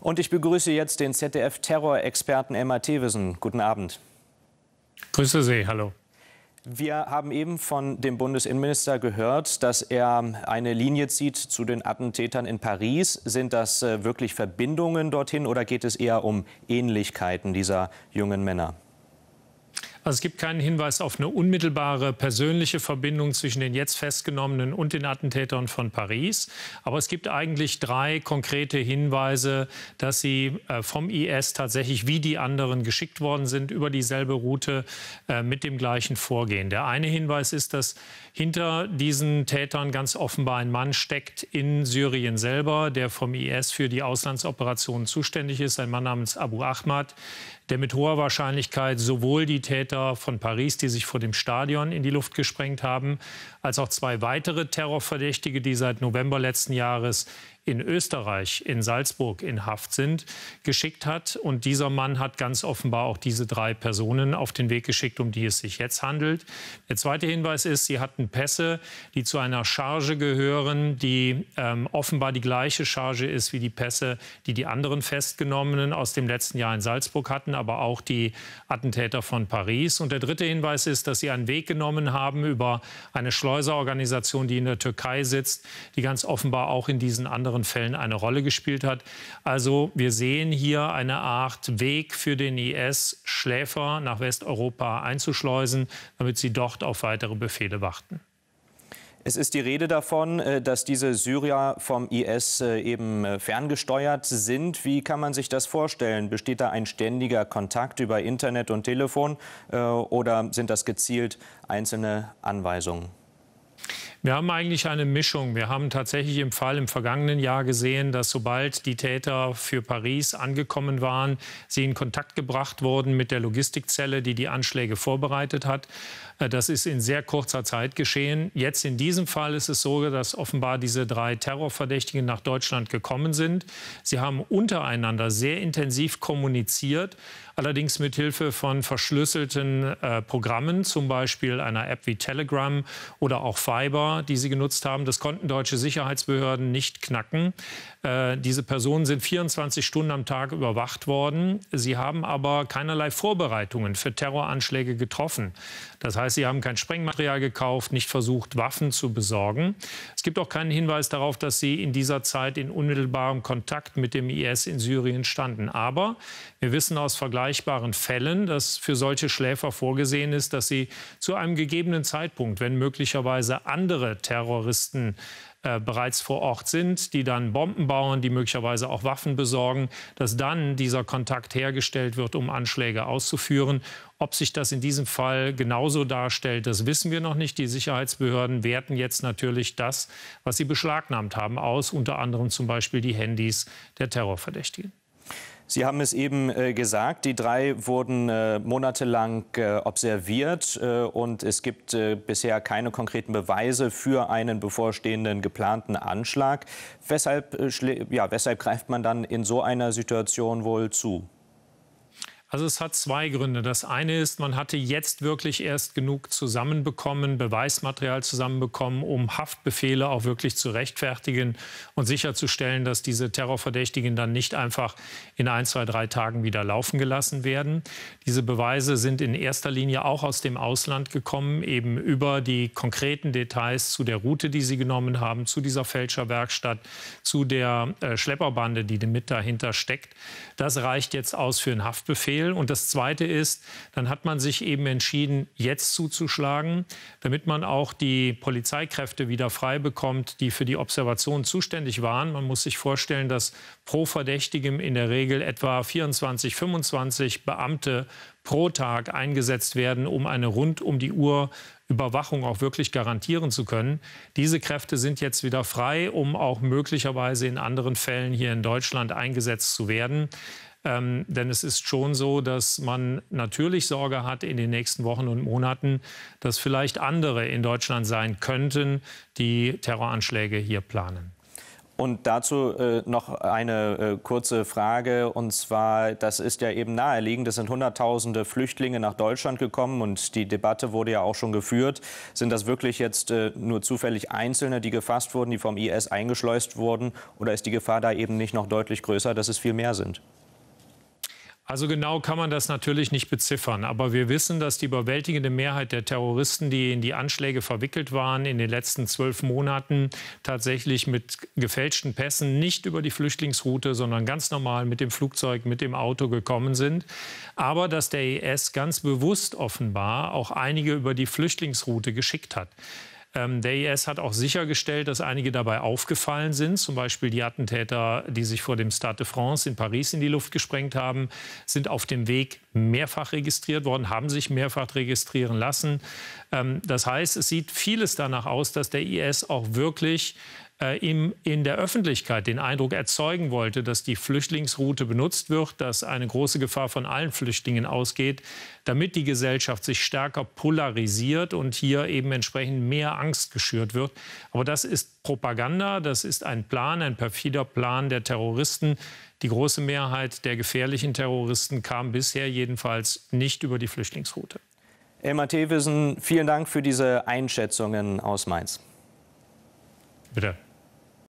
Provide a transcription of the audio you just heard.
Und ich begrüße jetzt den ZDF-Terrorexperten Emma Thewesen. Guten Abend. Grüße Sie, hallo. Wir haben eben von dem Bundesinnenminister gehört, dass er eine Linie zieht zu den Attentätern in Paris. Sind das äh, wirklich Verbindungen dorthin oder geht es eher um Ähnlichkeiten dieser jungen Männer? Also es gibt keinen Hinweis auf eine unmittelbare persönliche Verbindung zwischen den jetzt Festgenommenen und den Attentätern von Paris. Aber es gibt eigentlich drei konkrete Hinweise, dass sie äh, vom IS tatsächlich wie die anderen geschickt worden sind, über dieselbe Route äh, mit dem gleichen Vorgehen. Der eine Hinweis ist, dass hinter diesen Tätern ganz offenbar ein Mann steckt in Syrien selber, der vom IS für die Auslandsoperationen zuständig ist, ein Mann namens Abu Ahmad, der mit hoher Wahrscheinlichkeit sowohl die Täter von Paris, die sich vor dem Stadion in die Luft gesprengt haben, als auch zwei weitere Terrorverdächtige, die seit November letzten Jahres in Österreich, in Salzburg in Haft sind, geschickt hat. Und dieser Mann hat ganz offenbar auch diese drei Personen auf den Weg geschickt, um die es sich jetzt handelt. Der zweite Hinweis ist, sie hatten Pässe, die zu einer Charge gehören, die ähm, offenbar die gleiche Charge ist wie die Pässe, die die anderen Festgenommenen aus dem letzten Jahr in Salzburg hatten aber auch die Attentäter von Paris. Und der dritte Hinweis ist, dass sie einen Weg genommen haben über eine Schleuserorganisation, die in der Türkei sitzt, die ganz offenbar auch in diesen anderen Fällen eine Rolle gespielt hat. Also wir sehen hier eine Art Weg für den IS, Schläfer nach Westeuropa einzuschleusen, damit sie dort auf weitere Befehle warten. Es ist die Rede davon, äh, dass diese Syrer vom IS äh, eben äh, ferngesteuert sind. Wie kann man sich das vorstellen? Besteht da ein ständiger Kontakt über Internet und Telefon oder sind das gezielt einzelne Anweisungen? Wir haben eigentlich eine Mischung. Wir haben tatsächlich im Fall im vergangenen Jahr gesehen, dass sobald die Täter für Paris angekommen waren, sie in Kontakt gebracht wurden mit der Logistikzelle, die die Anschläge vorbereitet hat. Äh, das ist in sehr kurzer Zeit geschehen. Jetzt in diesem Fall ist es so, dass offenbar diese drei Terrorverdächtigen nach Deutschland gekommen sind. Sie haben untereinander sehr intensiv kommuniziert allerdings mit Hilfe von verschlüsselten äh, Programmen, zum Beispiel einer App wie Telegram oder auch Fiber, die sie genutzt haben. Das konnten deutsche Sicherheitsbehörden nicht knacken. Äh, diese Personen sind 24 Stunden am Tag überwacht worden. Sie haben aber keinerlei Vorbereitungen für Terroranschläge getroffen. Das heißt, sie haben kein Sprengmaterial gekauft, nicht versucht, Waffen zu besorgen. Es gibt auch keinen Hinweis darauf, dass sie in dieser Zeit in unmittelbarem Kontakt mit dem IS in Syrien standen. Aber wir wissen aus Vergleichen, vergleichbaren Fällen, dass für solche Schläfer vorgesehen ist, dass sie zu einem gegebenen Zeitpunkt, wenn möglicherweise andere Terroristen äh, bereits vor Ort sind, die dann Bomben bauen, die möglicherweise auch Waffen besorgen, dass dann dieser Kontakt hergestellt wird, um Anschläge auszuführen. Ob sich das in diesem Fall genauso darstellt, das wissen wir noch nicht. Die Sicherheitsbehörden werten jetzt natürlich das, was sie beschlagnahmt haben, aus, unter anderem zum Beispiel die Handys der Terrorverdächtigen. Sie haben es eben äh, gesagt, die drei wurden äh, monatelang äh, observiert äh, und es gibt äh, bisher keine konkreten Beweise für einen bevorstehenden geplanten Anschlag. Weshalb, äh, ja, weshalb greift man dann in so einer Situation wohl zu? Also es hat zwei Gründe. Das eine ist, man hatte jetzt wirklich erst genug zusammenbekommen, Beweismaterial zusammenbekommen, um Haftbefehle auch wirklich zu rechtfertigen und sicherzustellen, dass diese Terrorverdächtigen dann nicht einfach in ein, zwei, drei Tagen wieder laufen gelassen werden. Diese Beweise sind in erster Linie auch aus dem Ausland gekommen, eben über die konkreten Details zu der Route, die sie genommen haben, zu dieser Fälscherwerkstatt, zu der äh, Schlepperbande, die mit dahinter steckt. Das reicht jetzt aus für einen Haftbefehl. Fehl. Und das Zweite ist, dann hat man sich eben entschieden, jetzt zuzuschlagen, damit man auch die Polizeikräfte wieder frei bekommt, die für die Observation zuständig waren. Man muss sich vorstellen, dass pro Verdächtigem in der Regel etwa 24, 25 Beamte pro Tag eingesetzt werden, um eine rund um die Uhr Überwachung auch wirklich garantieren zu können. Diese Kräfte sind jetzt wieder frei, um auch möglicherweise in anderen Fällen hier in Deutschland eingesetzt zu werden. Ähm, denn es ist schon so, dass man natürlich Sorge hat in den nächsten Wochen und Monaten, dass vielleicht andere in Deutschland sein könnten, die Terroranschläge hier planen. Und dazu äh, noch eine äh, kurze Frage. Und zwar, das ist ja eben naheliegend. Es sind Hunderttausende Flüchtlinge nach Deutschland gekommen und die Debatte wurde ja auch schon geführt. Sind das wirklich jetzt äh, nur zufällig Einzelne, die gefasst wurden, die vom IS eingeschleust wurden? Oder ist die Gefahr da eben nicht noch deutlich größer, dass es viel mehr sind? Also genau kann man das natürlich nicht beziffern. Aber wir wissen, dass die überwältigende Mehrheit der Terroristen, die in die Anschläge verwickelt waren, in den letzten zwölf Monaten tatsächlich mit gefälschten Pässen nicht über die Flüchtlingsroute, sondern ganz normal mit dem Flugzeug, mit dem Auto gekommen sind. Aber dass der IS ganz bewusst offenbar auch einige über die Flüchtlingsroute geschickt hat. Ähm, der IS hat auch sichergestellt, dass einige dabei aufgefallen sind. Zum Beispiel die Attentäter, die sich vor dem Stade de France in Paris in die Luft gesprengt haben, sind auf dem Weg mehrfach registriert worden, haben sich mehrfach registrieren lassen. Ähm, das heißt, es sieht vieles danach aus, dass der IS auch wirklich äh, in der Öffentlichkeit den Eindruck erzeugen wollte, dass die Flüchtlingsroute benutzt wird, dass eine große Gefahr von allen Flüchtlingen ausgeht, damit die Gesellschaft sich stärker polarisiert und hier eben entsprechend mehr Angst geschürt wird. Aber das ist Propaganda, das ist ein Plan, ein perfider Plan der Terroristen, die große Mehrheit der gefährlichen Terroristen kam bisher jedenfalls nicht über die Flüchtlingsroute. Elmar Thewissen, vielen Dank für diese Einschätzungen aus Mainz. Bitte.